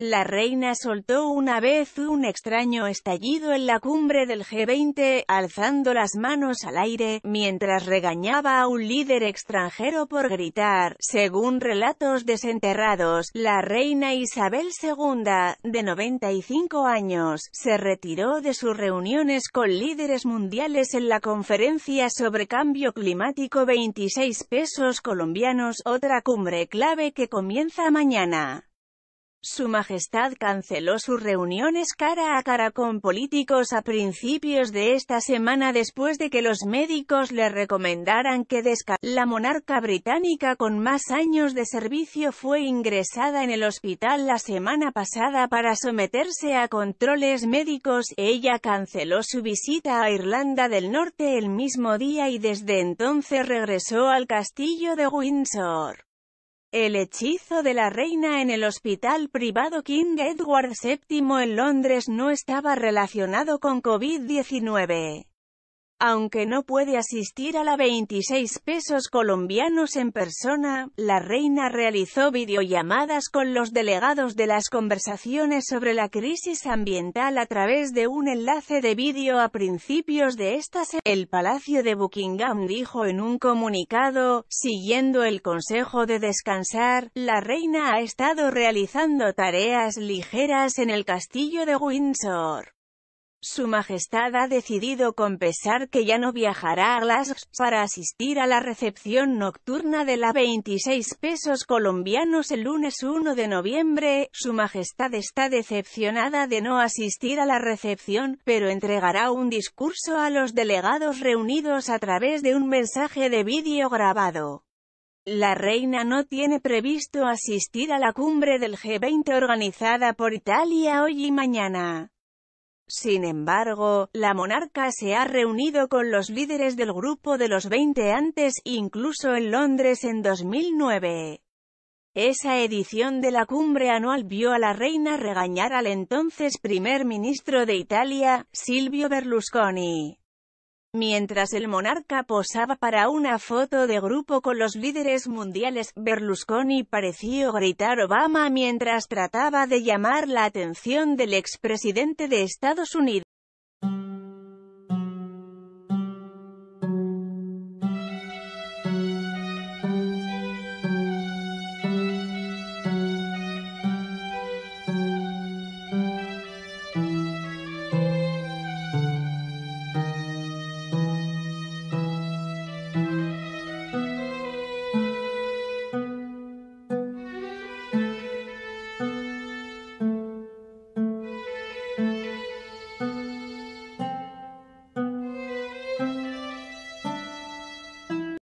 La reina soltó una vez un extraño estallido en la cumbre del G20, alzando las manos al aire, mientras regañaba a un líder extranjero por gritar. Según relatos desenterrados, la reina Isabel II, de 95 años, se retiró de sus reuniones con líderes mundiales en la conferencia sobre cambio climático 26 pesos colombianos, otra cumbre clave que comienza mañana. Su Majestad canceló sus reuniones cara a cara con políticos a principios de esta semana después de que los médicos le recomendaran que descansara. La monarca británica con más años de servicio fue ingresada en el hospital la semana pasada para someterse a controles médicos. Ella canceló su visita a Irlanda del Norte el mismo día y desde entonces regresó al castillo de Windsor. El hechizo de la reina en el hospital privado King Edward VII en Londres no estaba relacionado con COVID-19. Aunque no puede asistir a la 26 pesos colombianos en persona, la reina realizó videollamadas con los delegados de las conversaciones sobre la crisis ambiental a través de un enlace de vídeo a principios de esta semana. El Palacio de Buckingham dijo en un comunicado, siguiendo el consejo de descansar, la reina ha estado realizando tareas ligeras en el castillo de Windsor. Su Majestad ha decidido con pesar que ya no viajará a Glasgow para asistir a la recepción nocturna de la 26 pesos colombianos el lunes 1 de noviembre. Su Majestad está decepcionada de no asistir a la recepción, pero entregará un discurso a los delegados reunidos a través de un mensaje de vídeo grabado. La reina no tiene previsto asistir a la cumbre del G20 organizada por Italia hoy y mañana. Sin embargo, la monarca se ha reunido con los líderes del grupo de los Veinte antes, incluso en Londres en 2009. Esa edición de la cumbre anual vio a la reina regañar al entonces primer ministro de Italia, Silvio Berlusconi. Mientras el monarca posaba para una foto de grupo con los líderes mundiales, Berlusconi pareció gritar Obama mientras trataba de llamar la atención del expresidente de Estados Unidos.